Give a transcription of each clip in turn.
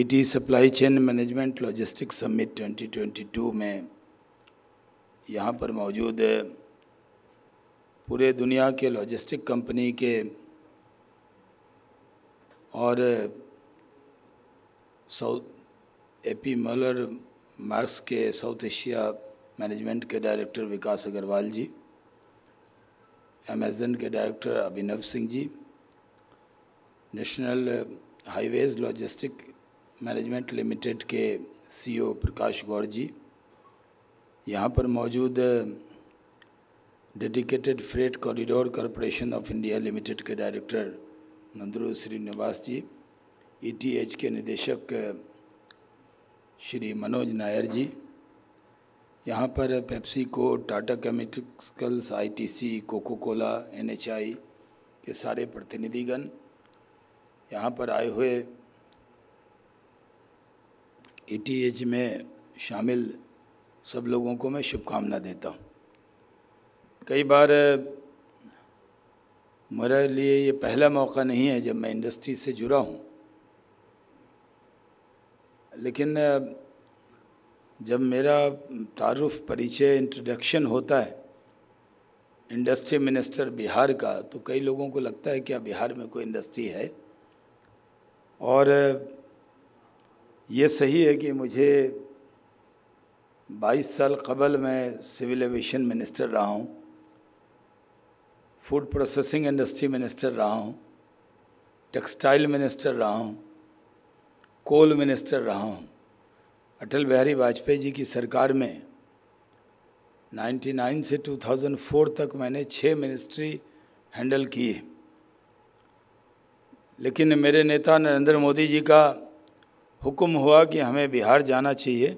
ET supply chain management logistics summit 2022 में यहाँ पर मौजूद पूरे दुनिया के लॉजिस्टिक कंपनी के और south A P Moller Maersk के साउथ एशिया मैनेजमेंट के डायरेक्टर विकास अग्रवाल जी अमेजन के director Abhinav Singh ji national highways logistic management limited के सीईओ प्रकाश गौर जी यहाँ पर मौजूद dedicated freight corridor corporation of India limited के डायरेक्टर नंदरू श्रीनिवास जी ईटीएच के निदेशक श्री मनोज नायर जी यहाँ पर PepsiCo Tata chemicals ITC Coca Cola NHI के सारे प्रतिनिधिगण यहाँ पर आए हुए एटीएच में शामिल सब लोगों को मैं शुभकामना देता हूँ कई बार मेरे लिए ये पहला मौका नहीं है जब मैं इंडस्ट्री से जुड़ा हूँ लेकिन जब मेरा तारुफ परिचय इंट्रोडक्शन होता है इंडस्ट्री मिनिस्टर बिहार का तो कई लोगों को लगता है कि बिहार में कोई इंडस्ट्री है और ये सही है कि मुझे 22 साल कबल मैं सिविल एविएशन मिनिस्टर रहा हूँ फूड प्रोसेसिंग इंडस्ट्री मिनिस्टर रहा हूँ टेक्सटाइल मिनिस्टर रहा हूँ कोल मिनिस्टर रहा हूँ अटल बिहारी वाजपेयी जी की सरकार में 99 से 2004 तक मैंने छः मिनिस्ट्री हैंडल की लेकिन मेरे नेता नरेंद्र मोदी जी का हुक्म हुआ कि हमें बिहार जाना चाहिए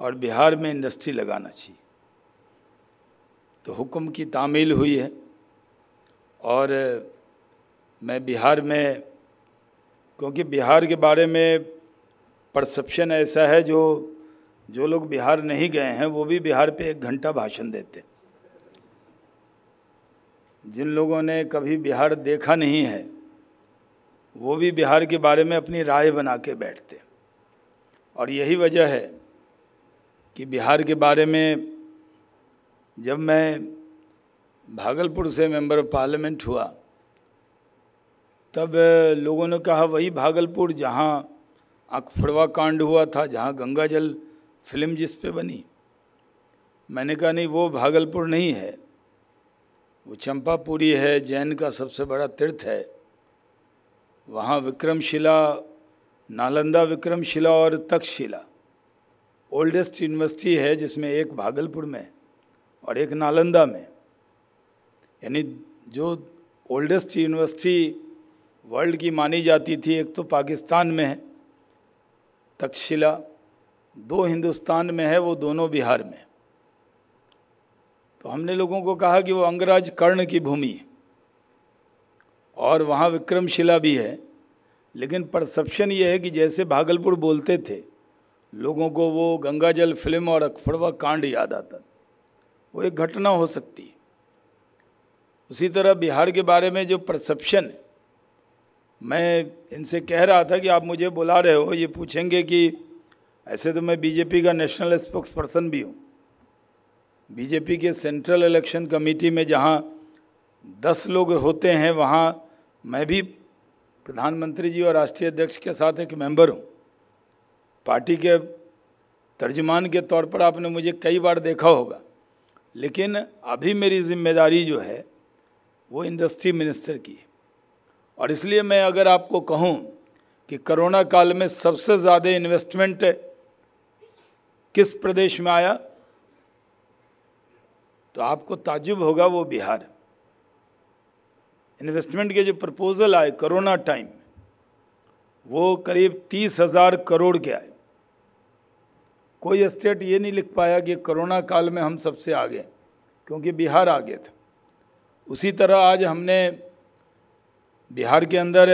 और बिहार में इंडस्ट्री लगाना चाहिए तो हुक्म की तामील हुई है और मैं बिहार में क्योंकि बिहार के बारे में परसेप्शन ऐसा है जो जो लोग बिहार नहीं गए हैं वो भी बिहार पे एक घंटा भाषण देते हैं जिन लोगों ने कभी बिहार देखा नहीं है वो भी बिहार के बारे में अपनी राय बना के बैठते और यही वजह है कि बिहार के बारे में जब मैं भागलपुर से मेंबर ऑफ पार्लियामेंट हुआ तब लोगों ने कहा वही भागलपुर जहाँ अकफड़वा कांड हुआ था जहाँ गंगा जल फिल्म जिस पे बनी मैंने कहा नहीं वो भागलपुर नहीं है वो चंपापुरी है जैन का सबसे बड़ा तीर्थ है वहाँ विक्रमशिला नालंदा विक्रमशिला और तक्षशिला ओल्डेस्ट यूनिवर्सिटी है जिसमें एक भागलपुर में और एक नालंदा में यानी जो ओल्डेस्ट यूनिवर्सिटी वर्ल्ड की मानी जाती थी एक तो पाकिस्तान में है तक्षशिला दो हिंदुस्तान में है वो दोनों बिहार में तो हमने लोगों को कहा कि वो अंगराज कर्ण की भूमि है और वहाँ विक्रमशिला भी है लेकिन परसेप्शन ये है कि जैसे भागलपुर बोलते थे लोगों को वो गंगाजल फिल्म और अकफड़वा कांड याद आता वो एक घटना हो सकती है उसी तरह बिहार के बारे में जो परसेप्शन है मैं इनसे कह रहा था कि आप मुझे बुला रहे हो ये पूछेंगे कि ऐसे तो मैं बीजेपी का नेशनल स्पोक्स पर्सन भी हूँ बीजेपी के सेंट्रल इलेक्शन कमेटी में जहाँ दस लोग होते हैं वहाँ मैं भी प्रधानमंत्री जी और राष्ट्रीय अध्यक्ष के साथ एक मेंबर हूँ पार्टी के तर्जमान के तौर पर आपने मुझे कई बार देखा होगा लेकिन अभी मेरी जिम्मेदारी जो है वो इंडस्ट्री मिनिस्टर की है और इसलिए मैं अगर आपको कहूँ कि कोरोना काल में सबसे ज़्यादा इन्वेस्टमेंट किस प्रदेश में आया तो आपको ताजुब होगा वो बिहार इन्वेस्टमेंट के जो प्रपोज़ल आए कोरोना टाइम वो करीब तीस हज़ार करोड़ के आए कोई स्टेट ये नहीं लिख पाया कि कोरोना काल में हम सबसे आगे क्योंकि बिहार आगे था उसी तरह आज हमने बिहार के अंदर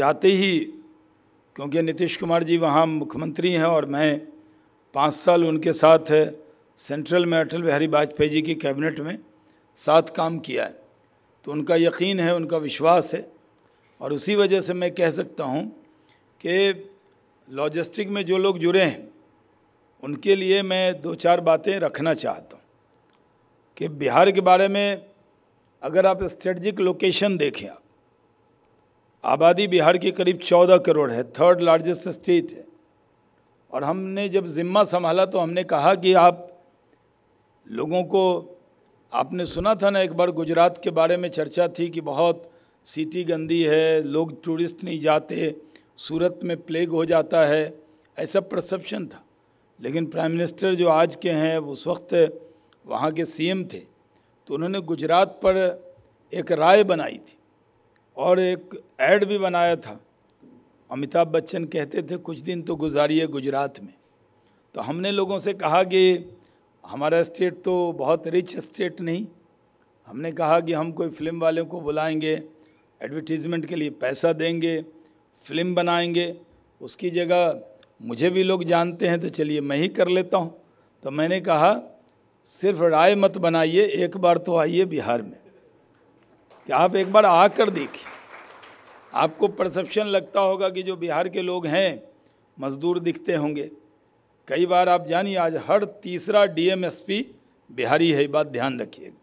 जाते ही क्योंकि नीतीश कुमार जी वहाँ मुख्यमंत्री हैं और मैं पाँच साल उनके साथ सेंट्रल में अटल बिहारी वाजपेयी जी की कैबिनेट में साथ काम किया है तो उनका यकीन है उनका विश्वास है और उसी वजह से मैं कह सकता हूँ कि लॉजिस्टिक में जो लोग जुड़े हैं उनके लिए मैं दो चार बातें रखना चाहता हूँ कि बिहार के बारे में अगर आप स्ट्रेटजिक लोकेशन देखें आप आबादी बिहार की करीब चौदह करोड़ है थर्ड लार्जेस्ट स्टेट है और हमने जब ज़िम्मा संभाला तो हमने कहा कि आप लोगों को आपने सुना था ना एक बार गुजरात के बारे में चर्चा थी कि बहुत सिटी गंदी है लोग टूरिस्ट नहीं जाते सूरत में प्लेग हो जाता है ऐसा प्रसप्शन था लेकिन प्राइम मिनिस्टर जो आज के हैं उस वक्त वहाँ के सीएम थे तो उन्होंने गुजरात पर एक राय बनाई थी और एक एड भी बनाया था अमिताभ बच्चन कहते थे कुछ दिन तो गुजारिए गुजरात में तो हमने लोगों से कहा कि हमारा स्टेट तो बहुत रिच स्टेट नहीं हमने कहा कि हम कोई फिल्म वाले को बुलाएंगे एडवर्टीज़मेंट के लिए पैसा देंगे फिल्म बनाएंगे उसकी जगह मुझे भी लोग जानते हैं तो चलिए मैं ही कर लेता हूँ तो मैंने कहा सिर्फ राय मत बनाइए एक बार तो आइए बिहार में कि आप एक बार आकर देखिए आपको परसेप्शन लगता होगा कि जो बिहार के लोग हैं मज़दूर दिखते होंगे कई बार आप जानिए आज हर तीसरा डीएमएसपी बिहारी है बात ध्यान रखिएगा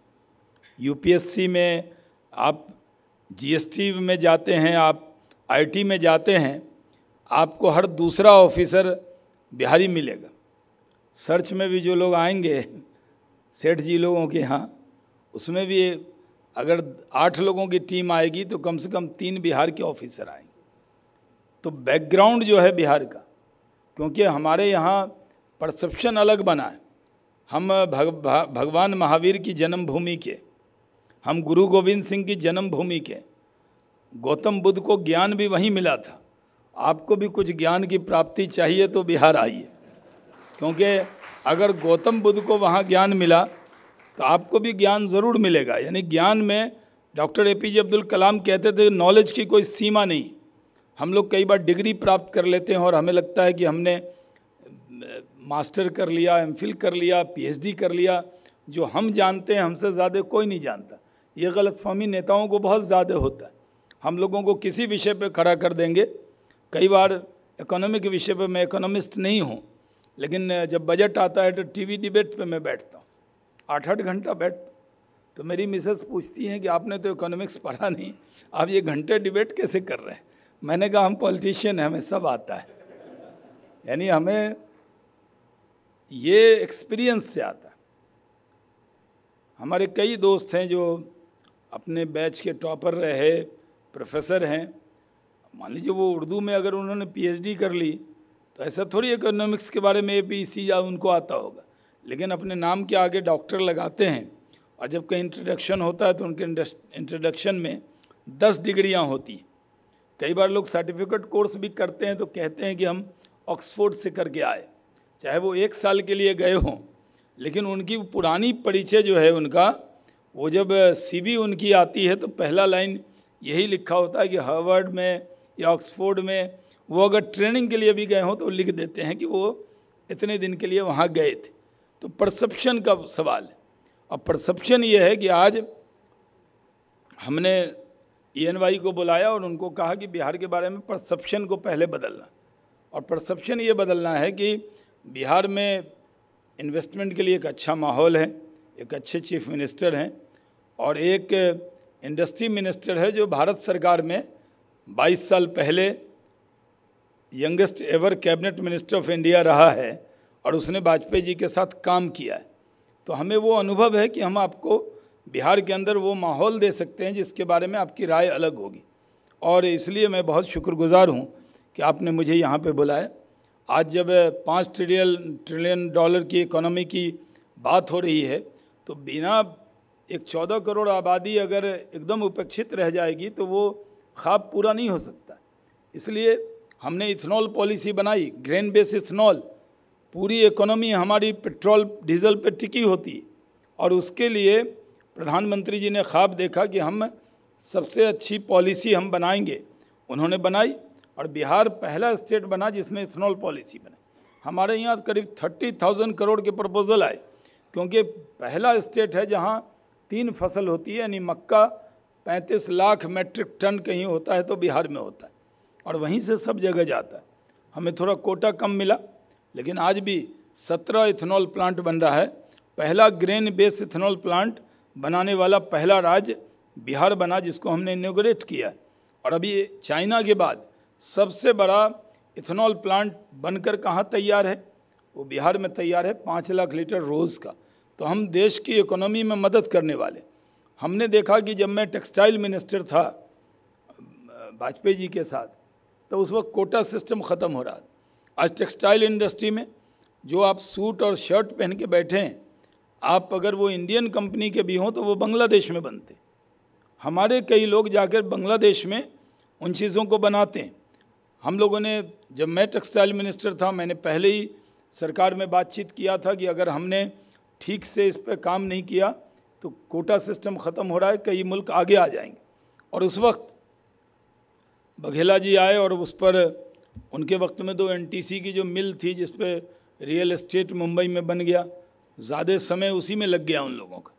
यूपीएससी में आप जीएसटी में जाते हैं आप आईटी में जाते हैं आपको हर दूसरा ऑफिसर बिहारी मिलेगा सर्च में भी जो लोग आएंगे सेठ जी लोगों के यहाँ उसमें भी अगर आठ लोगों की टीम आएगी तो कम से कम तीन बिहार के ऑफिसर आएंगे तो बैकग्राउंड जो है बिहार का क्योंकि हमारे यहाँ परसेप्शन अलग बना है हम भग, भगवान महावीर की जन्मभूमि के हम गुरु गोविंद सिंह की जन्मभूमि के गौतम बुद्ध को ज्ञान भी वहीं मिला था आपको भी कुछ ज्ञान की प्राप्ति चाहिए तो बिहार आइए क्योंकि अगर गौतम बुद्ध को वहाँ ज्ञान मिला तो आपको भी ज्ञान ज़रूर मिलेगा यानी ज्ञान में doctor A P J Abdul Kalam कहते थे नॉलेज की कोई सीमा नहीं हम लोग कई बार डिग्री प्राप्त कर लेते हैं और हमें लगता है कि हमने मास्टर कर लिया एम कर लिया पी कर लिया जो हम जानते हैं हमसे ज़्यादा कोई नहीं जानता ये गलत फहमी नेताओं को बहुत ज़्यादा होता है हम लोगों को किसी विषय पर खड़ा कर देंगे कई बार इकोनॉमिक के विषय पर मैं इकोनॉमिस्ट नहीं हूँ लेकिन जब बजट आता है तो टीवी डिबेट पे मैं बैठता हूँ आठ आठ घंटा बैठ तो मेरी मिसेस पूछती हैं कि आपने तो इकोनॉमिक्स पढ़ा नहीं आप ये घंटे डिबेट कैसे कर रहे हैं मैंने कहा हम पॉलिटिशियन हैं हमें सब आता है यानी हमें ये एक्सपीरियंस से आता है हमारे कई दोस्त हैं जो अपने बैच के टॉपर रहे प्रोफेसर हैं मान लीजिए वो उर्दू में अगर उन्होंने पीएचडी कर ली तो ऐसा थोड़ी इकोनॉमिक्स के बारे में ए पी सी या उनको आता होगा लेकिन अपने नाम के आगे डॉक्टर लगाते हैं और जब कहीं इंट्रोडक्शन होता है तो उनके इंट्रोडक्शन में दस डिग्रियाँ होती हैं कई बार लोग सर्टिफिकेट कोर्स भी करते हैं तो कहते हैं कि हम ऑक्सफोर्ड से करके आए चाहे वो एक साल के लिए गए हों लेकिन उनकी पुरानी परिचय जो है उनका वो जब सीवी उनकी आती है तो पहला लाइन यही लिखा होता है कि हार्वर्ड में या ऑक्सफोर्ड में वो अगर ट्रेनिंग के लिए भी गए हों तो लिख देते हैं कि वो इतने दिन के लिए वहाँ गए थे तो परसप्शन का सवाल अब परसप्शन ये है कि आज हमने ई e को बुलाया और उनको कहा कि बिहार के बारे में परसप्शन को पहले बदलना और परसप्शन ये बदलना है कि बिहार में इन्वेस्टमेंट के लिए एक अच्छा माहौल है एक अच्छे चीफ मिनिस्टर हैं और एक इंडस्ट्री मिनिस्टर है जो भारत सरकार में 22 साल पहले youngest ever cabinet minister of India रहा है और उसने वाजपेयी जी के साथ काम किया है तो हमें वो अनुभव है कि हम आपको बिहार के अंदर वो माहौल दे सकते हैं जिसके बारे में आपकी राय अलग होगी और इसलिए मैं बहुत शुक्रगुज़ार हूँ कि आपने मुझे यहाँ पर बुलाया आज जब पाँच ट्रिलियन ट्रिलियन डॉलर की इकोनॉमी की बात हो रही है तो बिना एक चौदह करोड़ आबादी अगर एकदम उपेक्षित रह जाएगी तो वो ख्वाब पूरा नहीं हो सकता इसलिए हमने इथेनॉल पॉलिसी बनाई ग्रेन बेस इथेनॉल पूरी इकोनॉमी हमारी पेट्रोल डीजल पर टिकी होती और उसके लिए प्रधानमंत्री जी ने ख्वाब देखा कि हम सबसे अच्छी पॉलिसी हम बनाएंगे उन्होंने बनाई और बिहार पहला स्टेट बना जिसने इथेनॉल पॉलिसी बनाई हमारे यहाँ करीब थर्टी थाउजेंड करोड़ के प्रपोजल आए क्योंकि पहला स्टेट है जहाँ तीन फसल होती है यानी मक्का पैंतीस लाख मेट्रिक टन कहीं होता है तो बिहार में होता है और वहीं से सब जगह जाता है हमें थोड़ा कोटा कम मिला लेकिन आज भी सत्रह इथेनॉल प्लांट बन रहा है पहला ग्रेन बेस्ड इथेनॉल प्लांट बनाने वाला पहला राज्य बिहार बना जिसको हमने इनोग्रेट किया और अभी चाइना के बाद सबसे बड़ा इथेनॉल प्लांट बनकर कहाँ तैयार है वो बिहार में तैयार है पाँच लाख लीटर रोज़ का तो हम देश की इकोनॉमी में मदद करने वाले हमने देखा कि जब मैं टेक्सटाइल मिनिस्टर था वाजपेयी जी के साथ तो उस वक्त कोटा सिस्टम ख़त्म हो रहा था आज टेक्सटाइल इंडस्ट्री में जो आप सूट और शर्ट पहन के बैठे हैं आप अगर वो इंडियन कंपनी के भी हों तो वो बांग्लादेश में बनते हमारे कई लोग जाकर बांग्लादेश में उन चीज़ों को बनाते हैं हम लोगों ने जब मैं टेक्सटाइल मिनिस्टर था मैंने पहले ही सरकार में बातचीत किया था कि अगर हमने ठीक से इस पर काम नहीं किया तो कोटा सिस्टम ख़त्म हो रहा है कई मुल्क आगे आ जाएंगे और उस वक्त बघेला जी आए और उस पर उनके वक्त में तो एनटीसी की जो मिल थी जिस पर रियल इस्टेट मुंबई में बन गया ज़्यादा समय उसी में लग गया उन लोगों का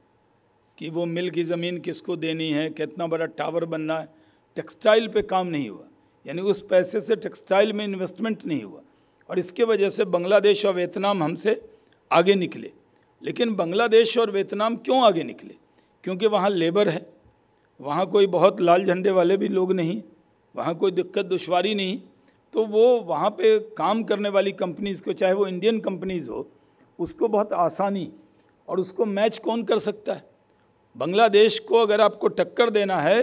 कि वो मिल की ज़मीन किसको देनी है कितना बड़ा टावर बनना है टेक्सटाइल पे काम नहीं हुआ यानी उस पैसे से टेक्सटाइल में इन्वेस्टमेंट नहीं हुआ और इसके वजह से बांग्लादेश और वियतनाम हमसे आगे निकले लेकिन बांग्लादेश और वियतनाम क्यों आगे निकले क्योंकि वहाँ लेबर है वहाँ कोई बहुत लाल झंडे वाले भी लोग नहीं वहाँ कोई दिक्कत दुशारी नहीं तो वो वहाँ पे काम करने वाली कंपनीज़ को चाहे वो इंडियन कंपनीज़ हो उसको बहुत आसानी और उसको मैच कौन कर सकता है बांग्लादेश को अगर आपको टक्कर देना है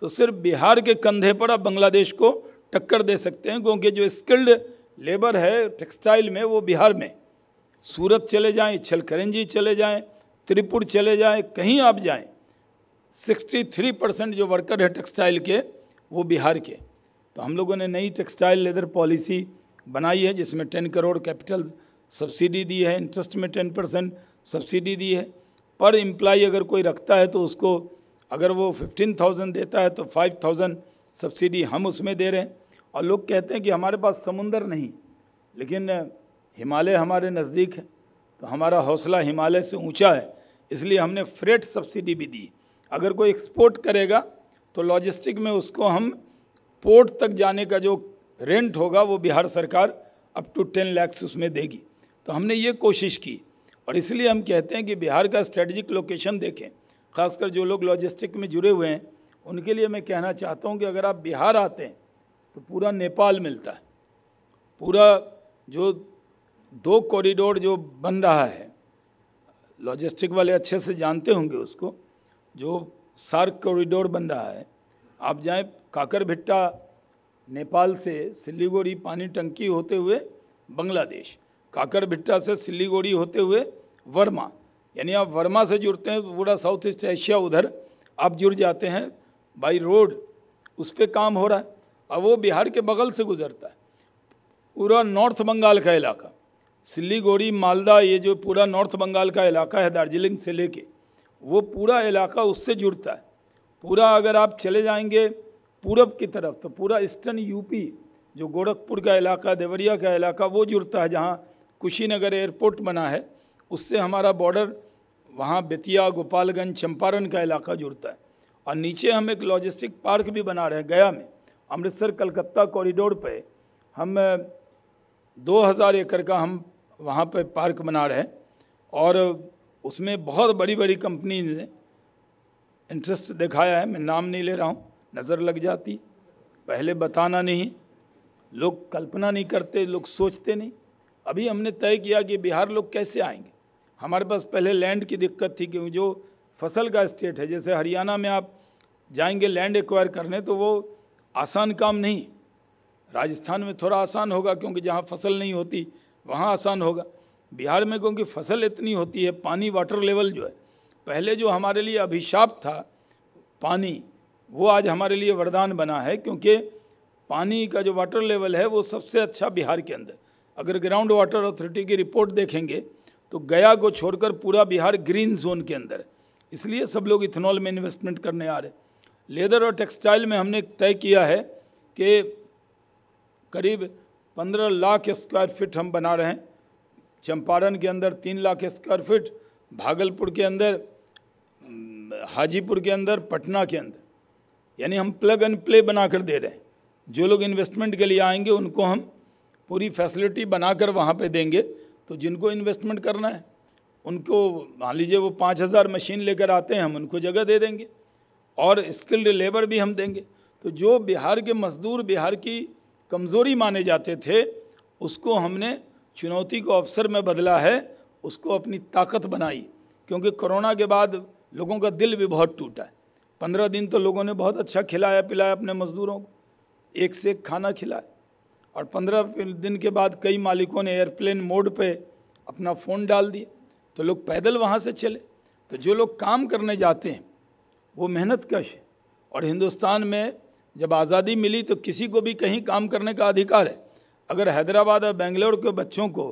तो सिर्फ बिहार के कंधे पर आप बांग्लादेश को टक्कर दे सकते हैं क्योंकि जो स्किल्ड लेबर है टेक्सटाइल में वो बिहार में सूरत चले जाएं छलकरंजी चले जाएं त्रिपुर चले जाएं कहीं आप जाएं 63 परसेंट जो वर्कर है टेक्सटाइल के वो बिहार के तो हम लोगों ने नई टेक्सटाइल लेदर पॉलिसी बनाई है जिसमें 10 करोड़ कैपिटल सब्सिडी दी है इंटरेस्ट में टेन परसेंट सब्सिडी दी है पर एम्प्लाई अगर कोई रखता है तो उसको अगर वो फिफ्टीन थाउजेंड देता है तो फाइव थाउजेंड सब्सिडी हम उसमें दे रहे हैं और लोग कहते हैं कि हमारे पास समुंदर नहीं लेकिन हिमालय हमारे नज़दीक है तो हमारा हौसला हिमालय से ऊँचा है इसलिए हमने फ्रेट सब्सिडी भी दी अगर कोई एक्सपोर्ट करेगा तो लॉजिस्टिक में उसको हम पोर्ट तक जाने का जो रेंट होगा वो बिहार सरकार अप टू टेन लैक्स उसमें देगी तो हमने ये कोशिश की और इसलिए हम कहते हैं कि बिहार का स्ट्रेटजिक लोकेशन देखें खासकर जो लोग लॉजिस्टिक में जुड़े हुए हैं उनके लिए मैं कहना चाहता हूँ कि अगर आप बिहार आते हैं तो पूरा नेपाल मिलता है पूरा जो दो कॉरिडोर जो बन रहा है लॉजिस्टिक वाले अच्छे से जानते होंगे उसको जो सार्क कॉरिडोर बन रहा है आप जाएं काकर भिट्टा नेपाल से सिलीगुड़ी पानी टंकी होते हुए बांग्लादेश काकर भिट्टा से सिल्लीगोड़ी होते हुए वर्मा यानी आप वर्मा से जुड़ते हैं तो पूरा साउथ ईस्ट एशिया उधर आप जुड़ जाते हैं बाई रोड उस पर काम हो रहा है और वो बिहार के बगल से गुजरता है पूरा नॉर्थ बंगाल का इलाका सिल्लीगोड़ी मालदा ये जो पूरा नॉर्थ बंगाल का इलाका है दार्जिलिंग से लेके वो पूरा इलाका उससे जुड़ता है पूरा अगर आप चले जाएंगे पूरब की तरफ तो पूरा ईस्टर्न यूपी जो गोरखपुर का इलाका देवरिया का इलाका वो जुड़ता है जहाँ कुशीनगर एयरपोर्ट बना है उससे हमारा बॉर्डर वहाँ बेतिया गोपालगंज चंपारण का इलाका जुड़ता है और नीचे हम एक लॉजिस्टिक पार्क भी बना रहे हैं गया में अमृतसर कलकत्ता कॉरिडोर पे हम 2000 एकड़ का हम वहाँ पे पार्क बना रहे हैं और उसमें बहुत बड़ी बड़ी कंपनी ने इंटरेस्ट दिखाया है मैं नाम नहीं ले रहा हूँ नज़र लग जाती पहले बताना नहीं लोग कल्पना नहीं करते लोग सोचते नहीं अभी हमने तय किया कि बिहार लोग कैसे आएंगे हमारे पास पहले लैंड की दिक्कत थी क्योंकि जो फसल का स्टेट है जैसे हरियाणा में आप जाएंगे लैंड एक्वायर करने तो वो आसान काम नहीं राजस्थान में थोड़ा आसान होगा क्योंकि जहाँ फसल नहीं होती वहाँ आसान होगा बिहार में क्योंकि फसल इतनी होती है पानी वाटर लेवल जो है पहले जो हमारे लिए अभिशाप था पानी वो आज हमारे लिए वरदान बना है क्योंकि पानी का जो वाटर लेवल है वो सबसे अच्छा बिहार के अंदर अगर ग्राउंड वाटर अथॉरिटी की रिपोर्ट देखेंगे तो गया को छोड़कर पूरा बिहार ग्रीन जोन के अंदर इसलिए सब लोग इथेनॉल में इन्वेस्टमेंट करने आ रहे लेदर और टेक्सटाइल में हमने तय किया है कि करीब पंद्रह लाख स्क्वायर फीट हम बना रहे हैं चंपारण के अंदर तीन लाख स्क्वायर फीट भागलपुर के अंदर हाजीपुर के अंदर पटना के अंदर यानी हम प्लग एंड प्ले बना कर दे रहे हैं जो लोग इन्वेस्टमेंट के लिए आएंगे उनको हम पूरी फैसिलिटी बनाकर वहाँ पे देंगे तो जिनको इन्वेस्टमेंट करना है उनको मान लीजिए वो पाँच हज़ार मशीन लेकर आते हैं हम उनको जगह दे देंगे और स्किल्ड लेबर भी हम देंगे तो जो बिहार के मजदूर बिहार की कमज़ोरी माने जाते थे उसको हमने चुनौती को अवसर में बदला है उसको अपनी ताकत बनाई क्योंकि कोरोना के बाद लोगों का दिल भी बहुत टूटा है पंद्रह दिन तो लोगों ने बहुत अच्छा खिलाया पिलाया अपने मज़दूरों को एक से एक खाना खिलाया और पंद्रह दिन के बाद कई मालिकों ने एयरप्लेन मोड पे अपना फ़ोन डाल दिया तो लोग पैदल वहाँ से चले तो जो लोग काम करने जाते हैं वो मेहनत कश है और हिंदुस्तान में जब आज़ादी मिली तो किसी को भी कहीं काम करने का अधिकार है अगर हैदराबाद और बेंगलोर के बच्चों को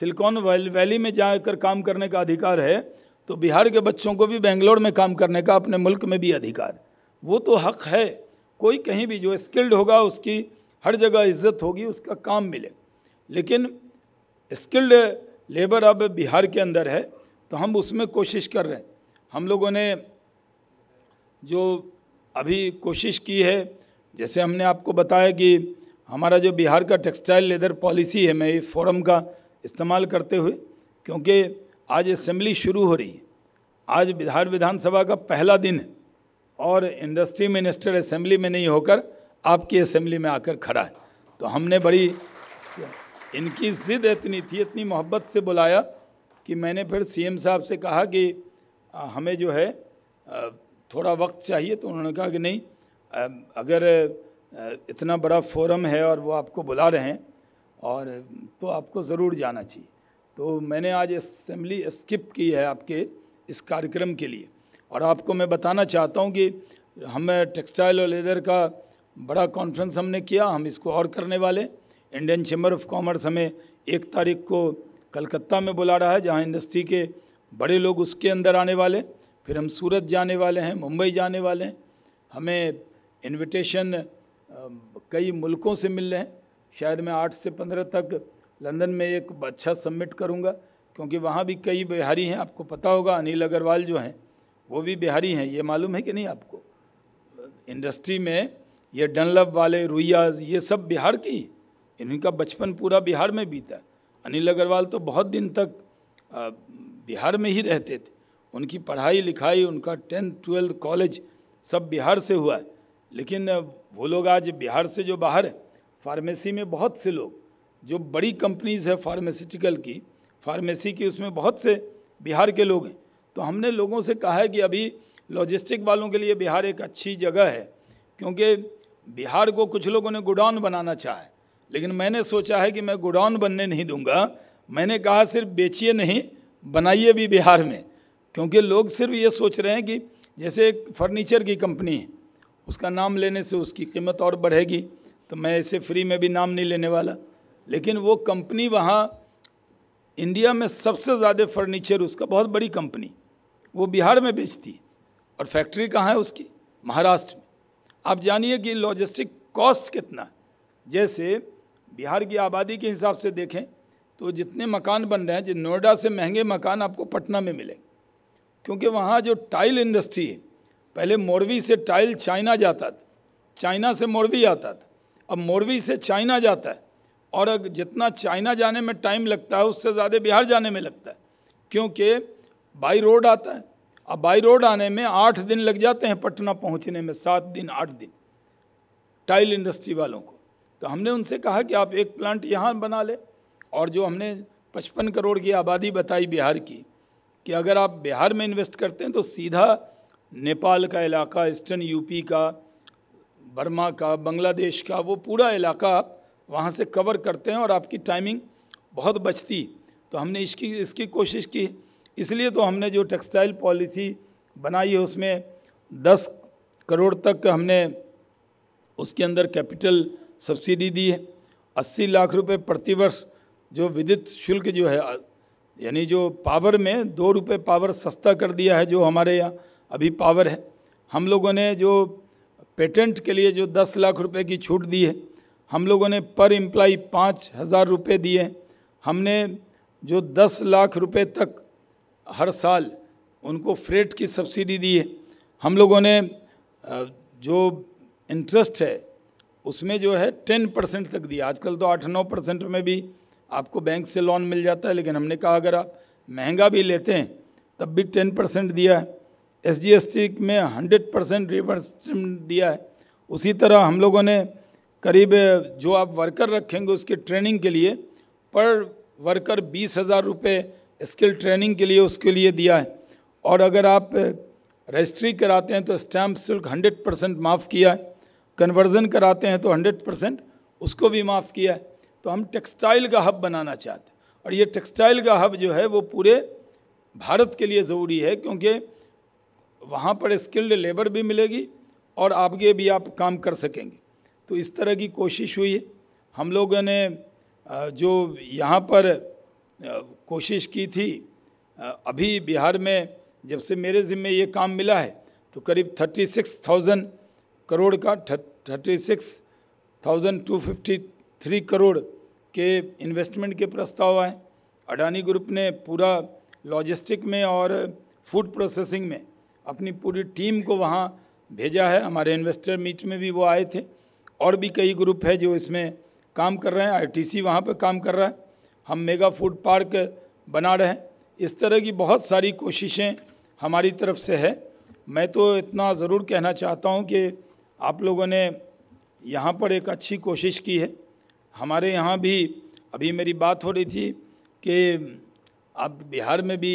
सिलिकॉन वैली में जाकर काम करने का अधिकार है तो बिहार के बच्चों को भी बेंगलोर में काम करने का अपने मुल्क में भी अधिकार वो तो हक है कोई कहीं भी जो स्किल्ड होगा उसकी हर जगह इज्जत होगी उसका काम मिले लेकिन स्किल्ड लेबर अब बिहार के अंदर है तो हम उसमें कोशिश कर रहे हैं हम लोगों ने जो अभी कोशिश की है जैसे हमने आपको बताया कि हमारा जो बिहार का टेक्सटाइल लेदर पॉलिसी है मैं इस फोरम का इस्तेमाल करते हुए क्योंकि आज असम्बली शुरू हो रही है आज बिहार विधानसभा का पहला दिन है और इंडस्ट्री मिनिस्टर असम्बली में नहीं होकर आपकी असम्बली में आकर खड़ा है तो हमने बड़ी इनकी ज़िद इतनी थी इतनी मोहब्बत से बुलाया कि मैंने फिर सीएम साहब से कहा कि हमें जो है थोड़ा वक्त चाहिए तो उन्होंने कहा कि नहीं अगर इतना बड़ा फोरम है और वो आपको बुला रहे हैं और तो आपको ज़रूर जाना चाहिए तो मैंने आज असम्बली स्किप की है आपके इस कार्यक्रम के लिए और आपको मैं बताना चाहता हूँ कि हमें टेक्सटाइल और लेदर का बड़ा कॉन्फ्रेंस हमने किया हम इसको और करने वाले इंडियन चैम्बर ऑफ कॉमर्स हमें एक तारीख को कलकत्ता में बुला रहा है जहाँ इंडस्ट्री के बड़े लोग उसके अंदर आने वाले फिर हम सूरत जाने वाले हैं मुंबई जाने वाले हैं हमें इनविटेशन कई मुल्कों से मिल रहे हैं शायद मैं आठ से पंद्रह तक लंदन में एक अच्छा सबमिट करूँगा क्योंकि वहाँ भी कई बिहारी हैं आपको पता होगा अनिल अग्रवाल जो हैं वो भी बिहारी हैं ये मालूम है कि नहीं आपको इंडस्ट्री में ये डनलब वाले रुयाज ये सब बिहार की इनका बचपन पूरा बिहार में बीता अनिल अग्रवाल तो बहुत दिन तक बिहार में ही रहते थे उनकी पढ़ाई लिखाई उनका टेंथ ट्वेल्थ कॉलेज सब बिहार से हुआ है लेकिन वो लोग आज बिहार से जो बाहर है फार्मेसी में बहुत से लोग जो बड़ी कंपनीज़ है फार्मेसिटिकल की फार्मेसी की उसमें बहुत से बिहार के लोग हैं तो हमने लोगों से कहा है कि अभी लॉजिस्टिक वालों के लिए बिहार एक अच्छी जगह है क्योंकि बिहार को कुछ लोगों ने गुडाउन बनाना चाहे लेकिन मैंने सोचा है कि मैं गुडाउन बनने नहीं दूंगा मैंने कहा सिर्फ बेचिए नहीं बनाइए भी बिहार में क्योंकि लोग सिर्फ ये सोच रहे हैं कि जैसे एक फर्नीचर की कंपनी है उसका नाम लेने से उसकी कीमत और बढ़ेगी तो मैं इसे फ्री में भी नाम नहीं लेने वाला लेकिन वो कंपनी वहाँ इंडिया में सबसे ज़्यादा फर्नीचर उसका बहुत बड़ी कंपनी वो बिहार में बेचती और फैक्ट्री कहाँ है उसकी महाराष्ट्र में आप जानिए कि लॉजिस्टिक कॉस्ट कितना जैसे बिहार की आबादी के हिसाब से देखें तो जितने मकान बन रहे हैं जो नोएडा से महंगे मकान आपको पटना में मिलेंगे क्योंकि वहाँ जो टाइल इंडस्ट्री है पहले मोरवी से टाइल चाइना जाता था चाइना से मोरवी आता था अब मोरवी से चाइना जाता है और अब जितना चाइना जाने में टाइम लगता है उससे ज़्यादा बिहार जाने में लगता है क्योंकि बाई रोड आता है अब बाई रोड आने में आठ दिन लग जाते हैं पटना पहुंचने में सात दिन आठ दिन टाइल इंडस्ट्री वालों को तो हमने उनसे कहा कि आप एक प्लांट यहाँ बना ले और जो हमने पचपन करोड़ की आबादी बताई बिहार की कि अगर आप बिहार में इन्वेस्ट करते हैं तो सीधा नेपाल का इलाका ईस्टर्न यूपी का बर्मा का बांग्लादेश का वो पूरा इलाका आप वहाँ से कवर करते हैं और आपकी टाइमिंग बहुत बचती तो हमने इसकी इसकी कोशिश की इसलिए तो हमने जो टेक्सटाइल पॉलिसी बनाई है उसमें दस करोड़ तक हमने उसके अंदर कैपिटल सब्सिडी दी है अस्सी लाख रुपये प्रतिवर्ष जो विद्युत शुल्क जो है यानी जो पावर में दो रुपये पावर सस्ता कर दिया है जो हमारे यहाँ अभी पावर है हम लोगों ने जो पेटेंट के लिए जो दस लाख रुपए की छूट दी है हम लोगों ने पर एम्प्लाई पाँच हज़ार रुपये दिए हमने जो दस लाख रुपए तक हर साल उनको फ्रेट की सब्सिडी दी है हम लोगों ने जो इंटरेस्ट है उसमें जो है टेन परसेंट तक दिया आजकल तो आठ नौ परसेंट में भी आपको बैंक से लोन मिल जाता है लेकिन हमने कहा अगर आप महंगा भी लेते हैं तब भी टेन परसेंट दिया है एस जी एस टी में हंड्रेड परसेंट रिवर्समेंट दिया है उसी तरह हम लोगों ने करीब जो आप वर्कर रखेंगे उसके ट्रेनिंग के लिए पर वर्कर बीस हज़ार रुपये स्किल ट्रेनिंग के लिए उसके लिए दिया है और अगर आप रजिस्ट्री कराते हैं तो स्टैम्प शुल्क हंड्रेड परसेंट माफ़ किया है कन्वर्ज़न कराते हैं तो हंड्रेड परसेंट उसको भी माफ़ किया है तो हम टेक्सटाइल का हब बनाना चाहते हैं और ये टेक्सटाइल का हब जो है वो पूरे भारत के लिए ज़रूरी है क्योंकि वहाँ पर स्किल्ड लेबर भी मिलेगी और आगे भी आप काम कर सकेंगे तो इस तरह की कोशिश हुई है हम लोगों ने जो यहाँ पर कोशिश की थी अभी बिहार में जब से मेरे ज़िम्मे ये काम मिला है तो करीब थर्टी सिक्स थाउजेंड करोड़ का thirty six thousand two fifty three crore के इन्वेस्टमेंट के प्रस्ताव आए अडानी ग्रुप ने पूरा लॉजिस्टिक में और फूड प्रोसेसिंग में अपनी पूरी टीम को वहाँ भेजा है हमारे इन्वेस्टर मीट में भी वो आए थे और भी कई ग्रुप है जो इसमें काम कर रहे हैं आईटीसी वहाँ पर काम कर रहा है हम मेगा फूड पार्क बना रहे हैं इस तरह की बहुत सारी कोशिशें हमारी तरफ से है मैं तो इतना ज़रूर कहना चाहता हूँ कि आप लोगों ने यहाँ पर एक अच्छी कोशिश की है हमारे यहाँ भी अभी मेरी बात हो रही थी कि आप बिहार में भी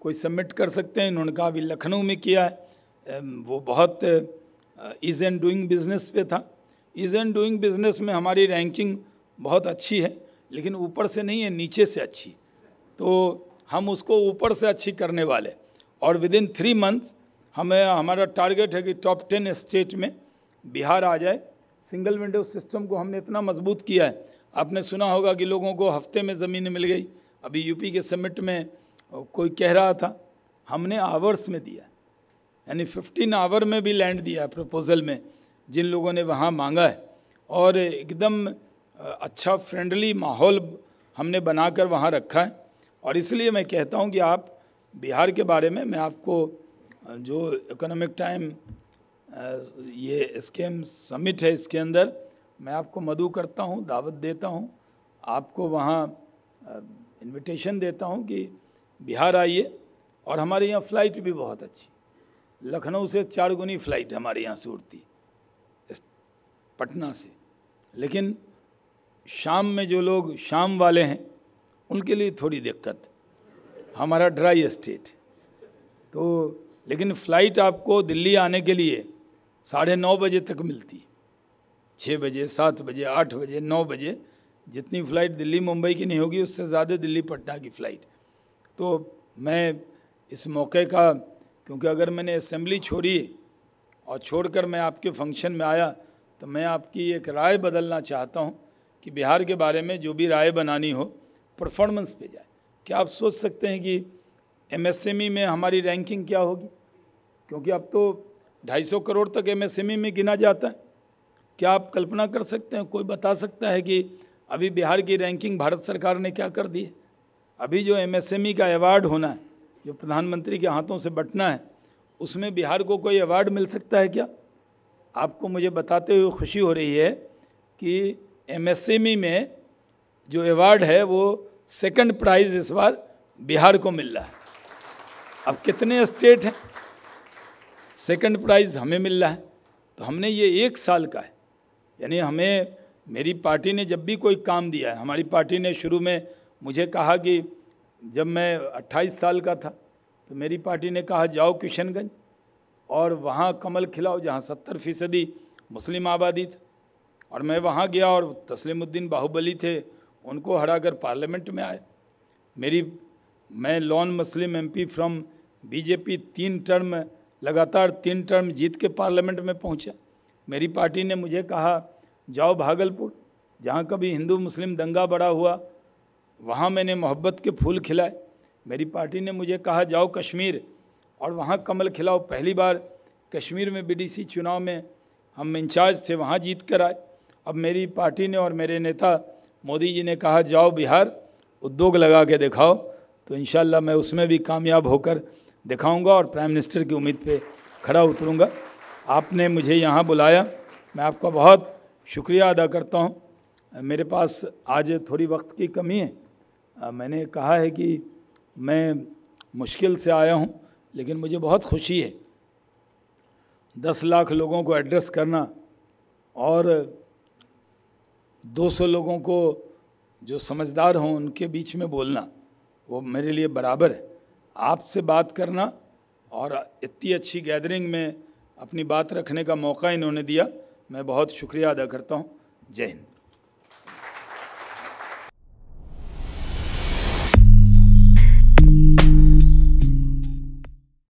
कोई सबमिट कर सकते हैं इन्होंने कहा अभी लखनऊ में किया है वो बहुत इज़ एंड डूइंग बिज़नेस पे था इज़ एंड डूइंग बिज़नेस में हमारी रैंकिंग बहुत अच्छी है लेकिन ऊपर से नहीं है नीचे से अच्छी तो हम उसको ऊपर से अच्छी करने वाले और विद इन थ्री मंथ्स हमें हमारा टारगेट है कि टॉप टेन स्टेट में बिहार आ जाए सिंगल विंडो सिस्टम को हमने इतना मजबूत किया है आपने सुना होगा कि लोगों को हफ्ते में ज़मीन मिल गई अभी यूपी के समिट में कोई कह रहा था हमने आवर्स में दिया यानी फिफ्टीन आवर में भी लैंड दिया प्रपोज़ल में जिन लोगों ने वहाँ मांगा है और एकदम अच्छा फ्रेंडली माहौल हमने बनाकर वहाँ रखा है और इसलिए मैं कहता हूँ कि आप बिहार के बारे में मैं आपको जो इकोनॉमिक टाइम ये स्केम समिट है इसके अंदर मैं आपको मधु करता हूँ दावत देता हूँ आपको वहाँ इनविटेशन देता हूँ कि बिहार आइए और हमारे यहाँ फ़्लाइट भी बहुत अच्छी लखनऊ से चार गुनी फ़्लाइट हमारे यहाँ से उड़ती पटना से लेकिन शाम में जो लोग शाम वाले हैं उनके लिए थोड़ी दिक्कत हमारा ड्राई स्टेट तो लेकिन फ्लाइट आपको दिल्ली आने के लिए साढ़े नौ बजे तक मिलती छः बजे सात बजे आठ बजे नौ बजे जितनी फ़्लाइट दिल्ली मुंबई की नहीं होगी उससे ज़्यादा दिल्ली पटना की फ़्लाइट तो मैं इस मौके का क्योंकि अगर मैंने असम्बली छोड़ी और छोड़कर मैं आपके फंक्शन में आया तो मैं आपकी एक राय बदलना चाहता हूँ कि बिहार के बारे में जो भी राय बनानी हो परफॉर्मेंस पे जाए क्या आप सोच सकते हैं कि एमएसएमई e में हमारी रैंकिंग क्या होगी क्योंकि अब तो 250 करोड़ तक एमएसएमई e में गिना जाता है क्या आप कल्पना कर सकते हैं कोई बता सकता है कि अभी बिहार की रैंकिंग भारत सरकार ने क्या कर दी है अभी जो एम e का अवार्ड होना है जो प्रधानमंत्री के हाथों से बटना है उसमें बिहार को कोई अवार्ड मिल सकता है क्या आपको मुझे बताते हुए खुशी हो रही है कि एमएसएमई e में जो अवार्ड है वो सेकंड प्राइज इस बार बिहार को मिल रहा है अब कितने स्टेट हैं सेकंड प्राइज हमें मिल रहा है तो हमने ये एक साल का है यानी हमें मेरी पार्टी ने जब भी कोई काम दिया है हमारी पार्टी ने शुरू में मुझे कहा कि जब मैं 28 साल का था तो मेरी पार्टी ने कहा जाओ किशनगंज और वहाँ कमल खिलाओ जहाँ सत्तर फीसदी मुस्लिम आबादी थी और मैं वहाँ गया और तस्लीमुद्दीन बाहुबली थे उनको हरा कर पार्लियामेंट में आए मेरी मैं lone Muslim MP from BJP तीन टर्म लगातार तीन टर्म जीत के पार्लियामेंट में पहुँचा मेरी पार्टी ने मुझे कहा जाओ भागलपुर जहाँ कभी हिंदू मुस्लिम दंगा बड़ा हुआ वहाँ मैंने मोहब्बत के फूल खिलाए मेरी पार्टी ने मुझे कहा जाओ कश्मीर और वहाँ कमल खिलाओ पहली बार कश्मीर में बीडीसी चुनाव में हम इंचार्ज थे वहाँ जीत कर आए अब मेरी पार्टी ने और मेरे नेता मोदी जी ने कहा जाओ बिहार उद्योग लगा के दिखाओ तो इन मैं उसमें भी कामयाब होकर दिखाऊंगा और प्राइम मिनिस्टर की उम्मीद पे खड़ा उतरूंगा आपने मुझे यहाँ बुलाया मैं आपका बहुत शुक्रिया अदा करता हूँ मेरे पास आज थोड़ी वक्त की कमी है मैंने कहा है कि मैं मुश्किल से आया हूँ लेकिन मुझे बहुत खुशी है दस लाख लोगों को एड्रेस करना और 200 लोगों को जो समझदार हों उनके बीच में बोलना वो मेरे लिए बराबर है आपसे बात करना और इतनी अच्छी गैदरिंग में अपनी बात रखने का मौका इन्होंने दिया मैं बहुत शुक्रिया अदा करता हूँ जय हिंद